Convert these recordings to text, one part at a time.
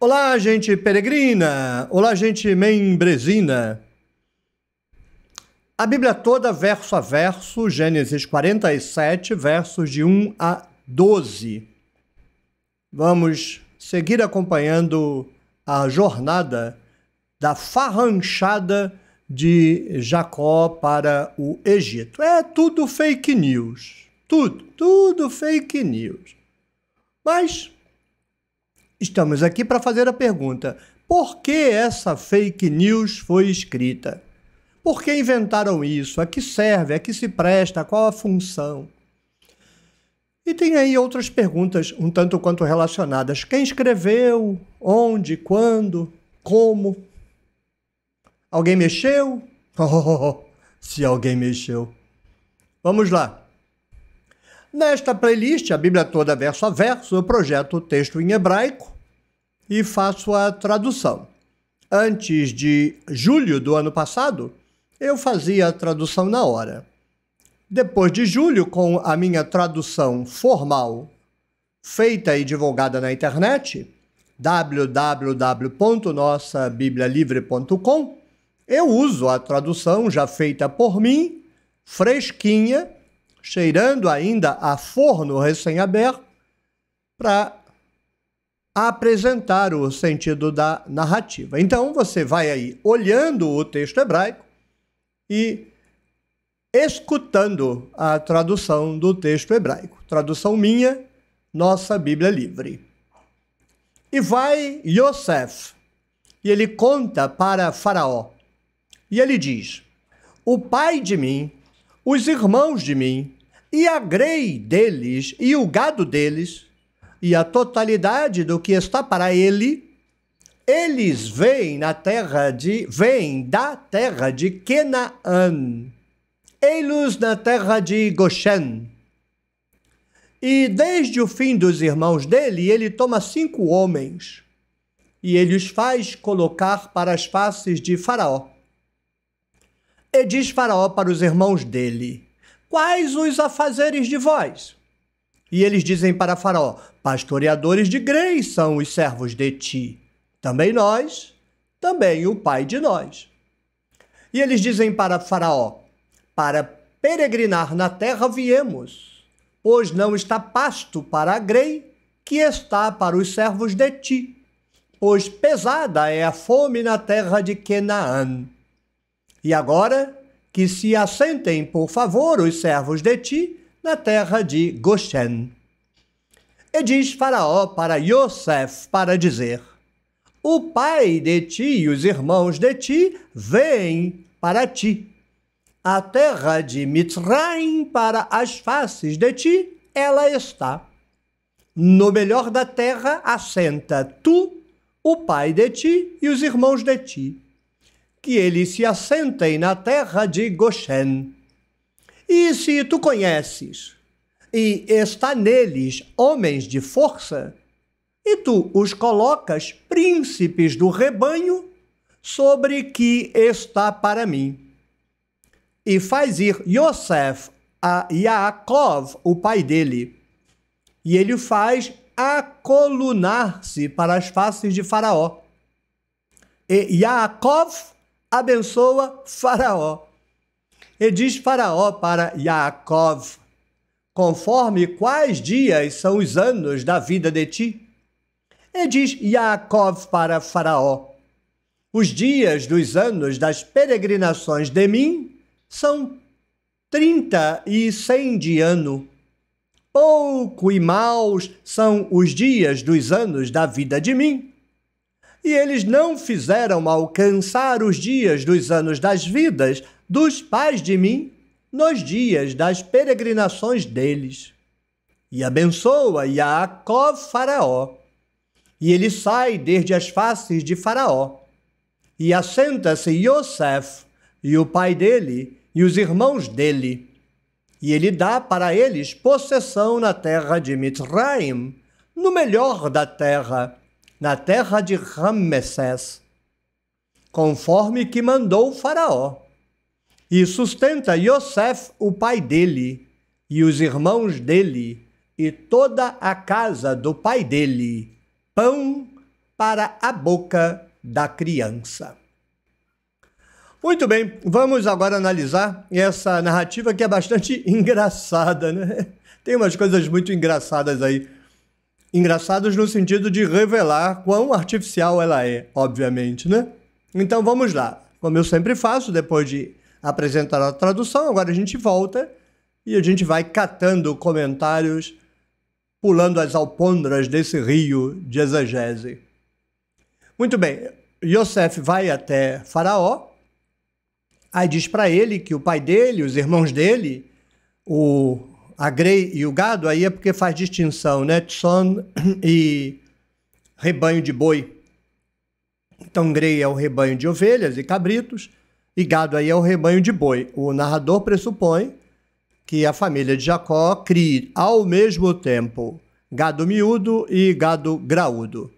Olá, gente peregrina! Olá, gente membresina! A Bíblia toda, verso a verso, Gênesis 47, versos de 1 a 12. Vamos seguir acompanhando a jornada da farranchada de Jacó para o Egito. É tudo fake news. Tudo, tudo fake news. Mas Estamos aqui para fazer a pergunta: por que essa fake news foi escrita? Por que inventaram isso? A que serve? A que se presta? Qual a função? E tem aí outras perguntas, um tanto quanto relacionadas. Quem escreveu? Onde? Quando? Como? Alguém mexeu? Oh, se alguém mexeu. Vamos lá. Nesta playlist, a Bíblia toda verso a verso, eu projeto o texto em hebraico e faço a tradução. Antes de julho do ano passado, eu fazia a tradução na hora. Depois de julho, com a minha tradução formal feita e divulgada na internet, www.nossabiblialivre.com, eu uso a tradução já feita por mim, fresquinha, cheirando ainda a forno recém-aberto, para apresentar o sentido da narrativa. Então você vai aí olhando o texto hebraico e escutando a tradução do texto hebraico. Tradução minha, nossa Bíblia livre. E vai Yosef, e ele conta para Faraó. E ele diz: O pai de mim, os irmãos de mim, e a grei deles, e o gado deles, e a totalidade do que está para ele, eles vêm na terra de vêm da terra de Canaã. eles na terra de Goshen. E desde o fim dos irmãos dele, ele toma cinco homens, e ele os faz colocar para as faces de Faraó. E diz Faraó para os irmãos dele: Quais os afazeres de vós? E eles dizem para Faraó: Pastoreadores de grei são os servos de ti. Também nós, também o pai de nós. E eles dizem para Faraó: Para peregrinar na terra viemos, pois não está pasto para a grei, que está para os servos de ti. Pois pesada é a fome na terra de Canaã. E agora que se assentem, por favor, os servos de ti, na terra de Goshen. E diz Faraó para Yosef para dizer: O pai de ti e os irmãos de ti vêm para ti. A terra de Mitzraim para as faces de ti, ela está. No melhor da terra assenta tu, o pai de ti e os irmãos de ti que eles se assentem na terra de Goshen. E se tu conheces e está neles homens de força, e tu os colocas príncipes do rebanho sobre que está para mim. E faz ir Yosef a Yaakov, o pai dele, e ele faz acolunar-se para as faces de Faraó. E Yaakov abençoa Faraó. E diz Faraó para Yaakov: Conforme quais dias são os anos da vida de ti? E diz Yaakov para Faraó: Os dias dos anos das peregrinações de mim são trinta e cem de ano. Pouco e maus são os dias dos anos da vida de mim, e eles não fizeram alcançar os dias dos anos das vidas dos pais de mim nos dias das peregrinações deles. E abençoa Jacó Faraó. E ele sai desde as faces de Faraó. E assenta-se Yosef, e o pai dele, e os irmãos dele. E ele dá para eles possessão na terra de Mitzraim, no melhor da terra, na terra de Ramessés, conforme que mandou Faraó. E sustenta Yosef, o pai dele, e os irmãos dele, e toda a casa do pai dele, pão para a boca da criança. Muito bem, vamos agora analisar essa narrativa que é bastante engraçada, né? Tem umas coisas muito engraçadas aí Engraçados no sentido de revelar quão artificial ela é, obviamente, né? Então vamos lá. Como eu sempre faço, depois de apresentar a tradução, agora a gente volta e a gente vai catando comentários, pulando as alpondras desse rio de exegese. Muito bem, Yosef vai até Faraó, aí diz para ele que o pai dele, os irmãos dele, o a grei e o gado, aí é porque faz distinção, né? Tson e rebanho de boi. Então, grei é o rebanho de ovelhas e cabritos, e gado aí é o rebanho de boi. O narrador pressupõe que a família de Jacó crie ao mesmo tempo gado miúdo e gado graúdo.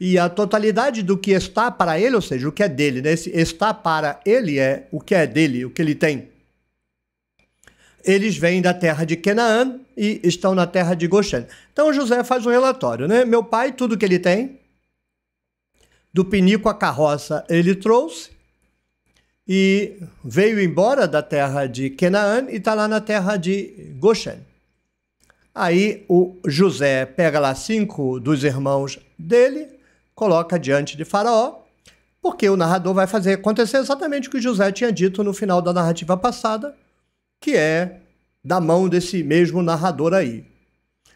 E a totalidade do que está para ele, ou seja, o que é dele, né? Esse está para ele é o que é dele, o que ele tem eles vêm da terra de Canaã e estão na terra de Goshen. Então José faz um relatório, né? Meu pai, tudo que ele tem, do pinico à carroça, ele trouxe e veio embora da terra de Canaã e está lá na terra de Goshen. Aí o José pega lá cinco dos irmãos dele, coloca diante de Faraó, porque o narrador vai fazer acontecer exatamente o que José tinha dito no final da narrativa passada, que é da mão desse mesmo narrador aí.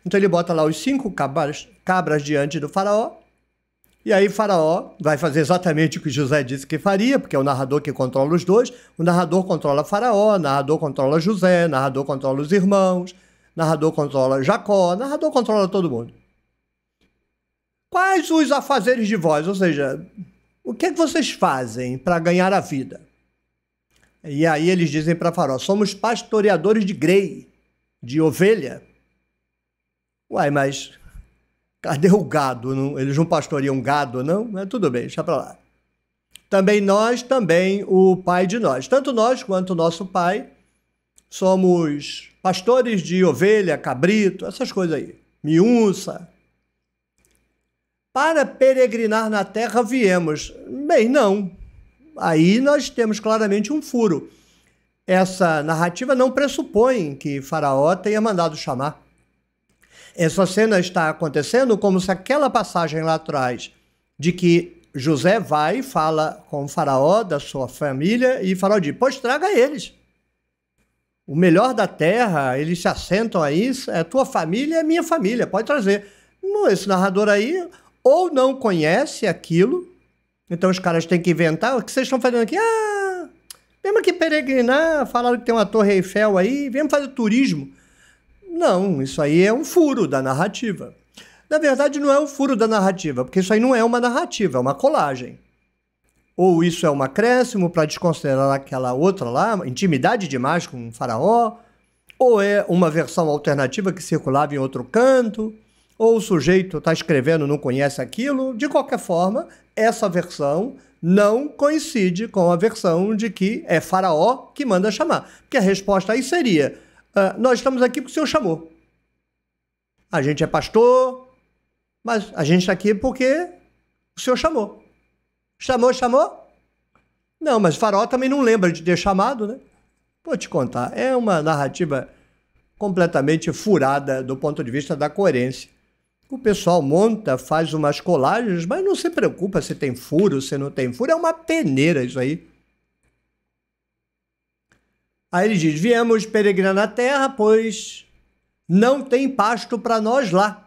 Então ele bota lá os cinco cabras, cabras diante do faraó, e aí faraó vai fazer exatamente o que José disse que faria, porque é o narrador que controla os dois. O narrador controla faraó, o narrador controla José, o narrador controla os irmãos, o narrador controla Jacó, o narrador controla todo mundo. Quais os afazeres de vós? Ou seja, o que, é que vocês fazem para ganhar a vida? E aí eles dizem para Faraó: somos pastoreadores de grei, de ovelha. Uai, mas cadê o gado? Não, eles não pastoreiam gado, não? Mas é, tudo bem, deixa para lá. Também nós, também o pai de nós. Tanto nós quanto o nosso pai somos pastores de ovelha, cabrito, essas coisas aí. Miúça. Para peregrinar na terra viemos. Bem, não aí nós temos claramente um furo. Essa narrativa não pressupõe que Faraó tenha mandado chamar. Essa cena está acontecendo como se aquela passagem lá atrás de que José vai e fala com o faraó da sua família e faraó diz: Pois traga eles. O melhor da terra, eles se assentam aí, é tua família, é minha família, pode trazer. Esse narrador aí ou não conhece aquilo, então os caras têm que inventar. O que vocês estão fazendo aqui? Ah, vemos aqui peregrinar, falaram que tem uma Torre Eiffel aí, vem fazer turismo. Não, isso aí é um furo da narrativa. Na verdade, não é um furo da narrativa, porque isso aí não é uma narrativa, é uma colagem. Ou isso é um acréscimo para desconsiderar aquela outra lá, intimidade demais com o um faraó, ou é uma versão alternativa que circulava em outro canto, ou o sujeito está escrevendo não conhece aquilo, de qualquer forma, essa versão não coincide com a versão de que é Faraó que manda chamar. Porque a resposta aí seria: ah, nós estamos aqui porque o senhor chamou. A gente é pastor, mas a gente está aqui porque o senhor chamou. Chamou, chamou? Não, mas Faraó também não lembra de ter chamado, né? Vou te contar, é uma narrativa completamente furada do ponto de vista da coerência. O pessoal monta, faz umas colagens, mas não se preocupa se tem furo, se não tem furo. É uma peneira isso aí. Aí ele diz: Viemos peregrinar na terra, pois não tem pasto para nós lá,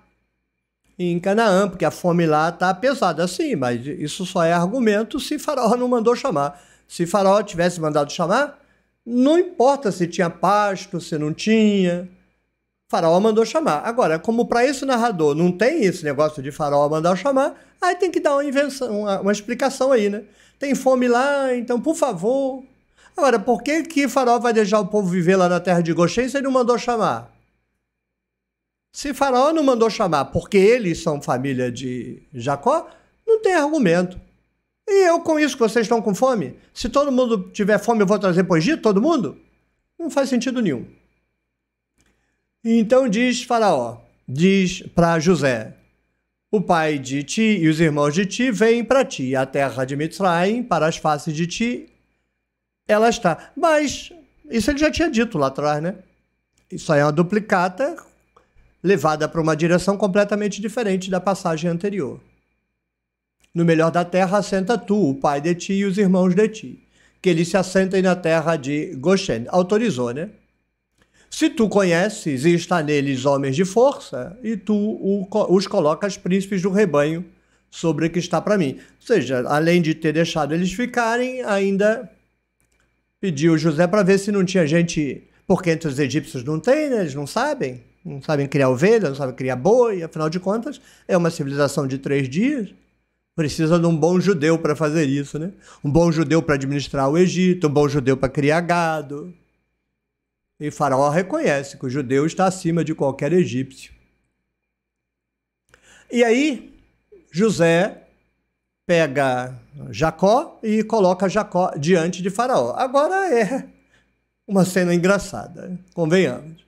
em Canaã, porque a fome lá está pesada. Sim, mas isso só é argumento se Faraó não mandou chamar. Se Faraó tivesse mandado chamar, não importa se tinha pasto, se não tinha. Faraó mandou chamar. Agora, como para esse narrador não tem esse negócio de Faraó mandar chamar, aí tem que dar uma invenção, uma, uma explicação aí, né? Tem fome lá, então, por favor. Agora, por que que Faraó vai deixar o povo viver lá na terra de Goshen se ele não mandou chamar? Se Faraó não mandou chamar porque eles são família de Jacó, não tem argumento. E eu com isso que vocês estão com fome? Se todo mundo tiver fome, eu vou trazer para o Egito, todo mundo? Não faz sentido nenhum. Então diz Faraó, diz para José: O pai de ti e os irmãos de ti vêm para ti, a terra de Mitzrayim, para as faces de ti, ela está. Mas isso ele já tinha dito lá atrás, né? Isso aí é uma duplicata levada para uma direção completamente diferente da passagem anterior. No melhor da terra assenta tu, o pai de ti e os irmãos de ti, que eles se assentem na terra de Goshen. Autorizou, né? Se tu conheces e está neles homens de força, e tu os colocas príncipes do rebanho sobre o que está para mim. Ou seja, além de ter deixado eles ficarem, ainda pediu José para ver se não tinha gente. Porque entre os egípcios não tem, né? eles não sabem. Não sabem criar ovelha, não sabem criar boi, afinal de contas, é uma civilização de três dias. Precisa de um bom judeu para fazer isso, né? Um bom judeu para administrar o Egito, um bom judeu para criar gado, e Faraó reconhece que o judeu está acima de qualquer egípcio. E aí, José pega Jacó e coloca Jacó diante de Faraó. Agora é uma cena engraçada, convenhamos.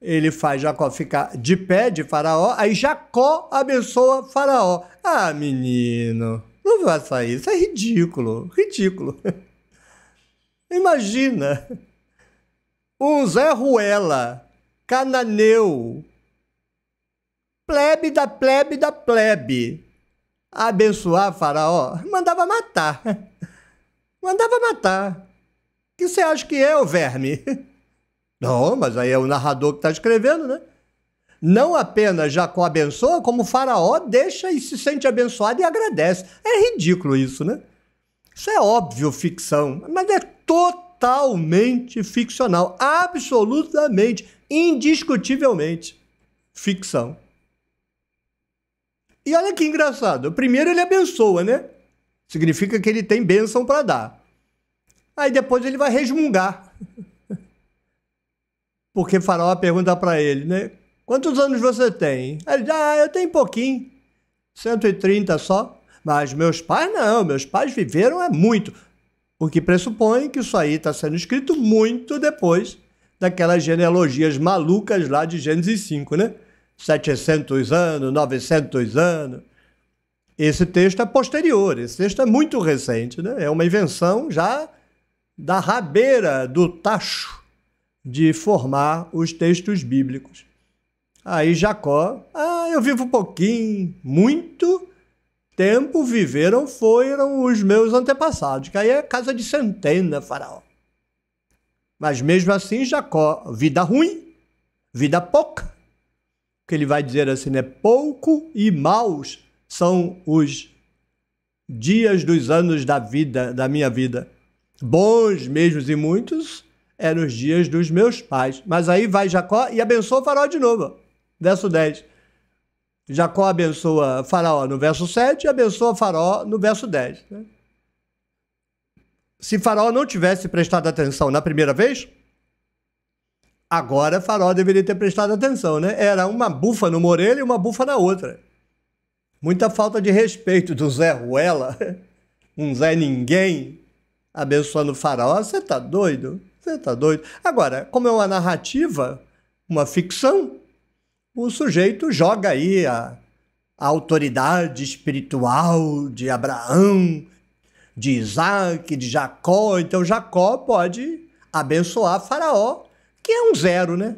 Ele faz Jacó ficar de pé de Faraó, aí Jacó abençoa Faraó. Ah, menino, não faça isso, é ridículo, ridículo. Imagina o Zé Ruela, Cananeu, plebe da plebe da plebe, abençoar Faraó, mandava matar. Mandava matar. O que você acha que é, o verme? Não, mas aí é o narrador que está escrevendo, né? Não apenas Jacó abençoa, como Faraó deixa e se sente abençoado e agradece. É ridículo isso, né? Isso é óbvio ficção, mas é totalmente totalmente ficcional, absolutamente, indiscutivelmente ficção. E olha que engraçado, primeiro ele abençoa, né? Significa que ele tem bênção para dar. Aí depois ele vai resmungar. Porque Faraó pergunta para ele, né? Quantos anos você tem? Aí ele diz, ah, eu tenho pouquinho, 130 só. Mas meus pais não, meus pais viveram é muito. O que pressupõe que isso aí está sendo escrito muito depois daquelas genealogias malucas lá de Gênesis 5, né? 700 anos, 900 anos. Esse texto é posterior, esse texto é muito recente, né? É uma invenção já da rabeira do tacho de formar os textos bíblicos. Aí Jacó, ah, eu vivo um pouquinho, muito, tempo viveram foram os meus antepassados, que aí é casa de centena, né, faraó. Mas mesmo assim, Jacó, vida ruim, vida pouca, que ele vai dizer assim, né? Pouco e maus são os dias dos anos da vida, da minha vida. Bons mesmo e muitos eram os dias dos meus pais. Mas aí vai Jacó e abençoa o faraó de novo. Verso 10 Jacó abençoa Faraó no verso 7 e abençoa Faraó no verso 10. Né? Se Faraó não tivesse prestado atenção na primeira vez, agora Faraó deveria ter prestado atenção, né? Era uma bufa numa orelha e uma bufa na outra. Muita falta de respeito do Zé Ruela, um Zé Ninguém, abençoando Faraó. Você tá doido? Você tá doido? Agora, como é uma narrativa, uma ficção, o sujeito joga aí a, a autoridade espiritual de Abraão, de Isaac, de Jacó. Então Jacó pode abençoar Faraó, que é um zero, né?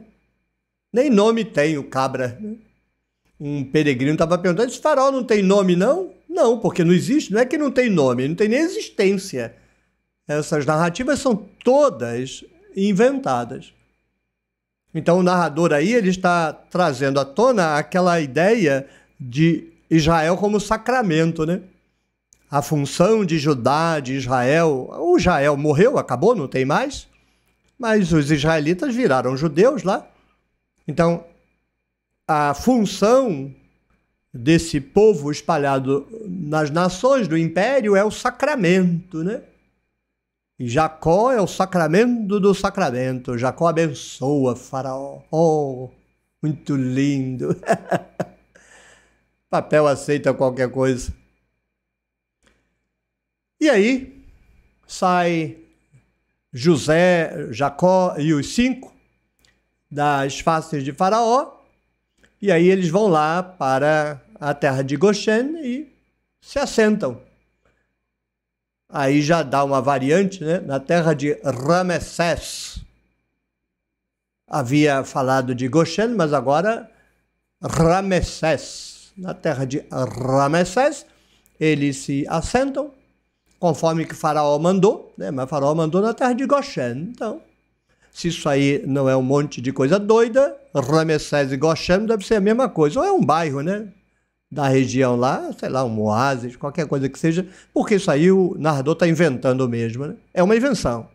Nem nome tem o cabra. Né? Um peregrino estava perguntando: esse faraó não tem nome, não? Não, porque não existe, não é que não tem nome, não tem nem existência. Essas narrativas são todas inventadas. Então o narrador aí ele está trazendo à tona aquela ideia de Israel como sacramento, né? A função de Judá, de Israel. O Israel morreu, acabou, não tem mais. Mas os israelitas viraram judeus lá. Então, a função desse povo espalhado nas nações do império é o sacramento, né? Jacó é o sacramento do sacramento. Jacó abençoa Faraó. Oh, muito lindo. Papel aceita qualquer coisa. E aí sai José, Jacó e os cinco das faces de Faraó. E aí eles vão lá para a terra de Goshen e se assentam aí já dá uma variante, né? Na terra de Ramessés. Havia falado de Goshen, mas agora Ramessés. Na terra de Ramessés, eles se assentam, conforme que Faraó mandou, né? Mas Faraó mandou na terra de Goshen. Então, se isso aí não é um monte de coisa doida, Ramessés e Goshen deve ser a mesma coisa. Ou é um bairro, né? da região lá, sei lá, um oásis, qualquer coisa que seja, porque isso aí o narrador está inventando mesmo. Né? É uma invenção.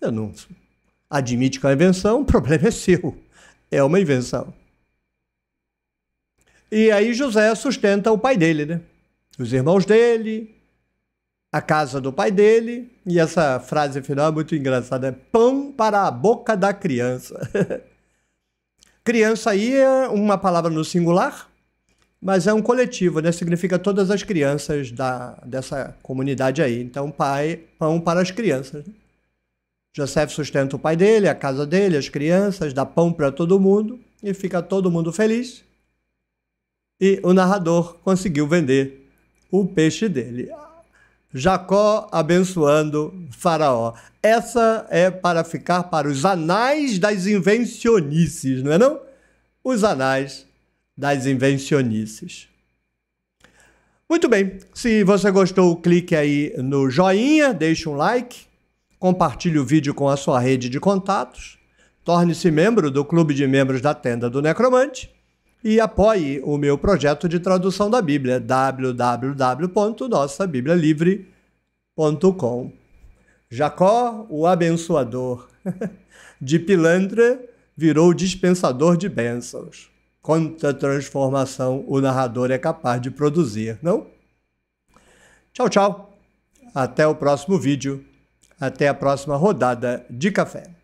Eu não admite que é uma invenção, o problema é seu. É uma invenção. E aí José sustenta o pai dele, né? Os irmãos dele, a casa do pai dele, e essa frase final é muito engraçada: é pão para a boca da criança. criança aí é uma palavra no singular, mas é um coletivo, né? Significa todas as crianças da, dessa comunidade aí. Então, pai, pão para as crianças. Né? Joseph sustenta o pai dele, a casa dele, as crianças, dá pão para todo mundo e fica todo mundo feliz. E o narrador conseguiu vender o peixe dele. Jacó abençoando Faraó. Essa é para ficar para os anais das invencionices, não é não? Os anais das invencionices. Muito bem, se você gostou, clique aí no joinha, deixe um like, compartilhe o vídeo com a sua rede de contatos, torne-se membro do Clube de Membros da Tenda do Necromante e apoie o meu projeto de tradução da Bíblia, www.nossabiblialivre.com. Jacó, o abençoador, de pilantra virou dispensador de bênçãos quanta transformação o narrador é capaz de produzir, não? Tchau, tchau. Até o próximo vídeo. Até a próxima rodada de café.